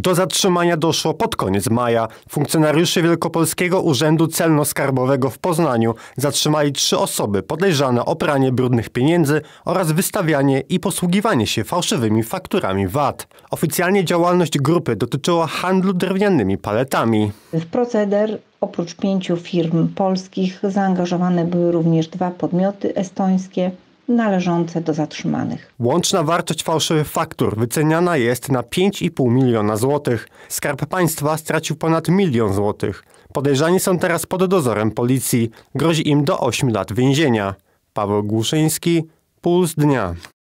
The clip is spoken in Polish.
Do zatrzymania doszło pod koniec maja. Funkcjonariusze Wielkopolskiego Urzędu Celno-Skarbowego w Poznaniu zatrzymali trzy osoby podejrzane o pranie brudnych pieniędzy oraz wystawianie i posługiwanie się fałszywymi fakturami VAT. Oficjalnie działalność grupy dotyczyła handlu drewnianymi paletami. W proceder oprócz pięciu firm polskich zaangażowane były również dwa podmioty estońskie – należące do zatrzymanych. Łączna wartość fałszywych faktur wyceniana jest na 5,5 miliona złotych. Skarb Państwa stracił ponad milion złotych. Podejrzani są teraz pod dozorem policji. Grozi im do 8 lat więzienia. Paweł Głuszyński, Puls Dnia.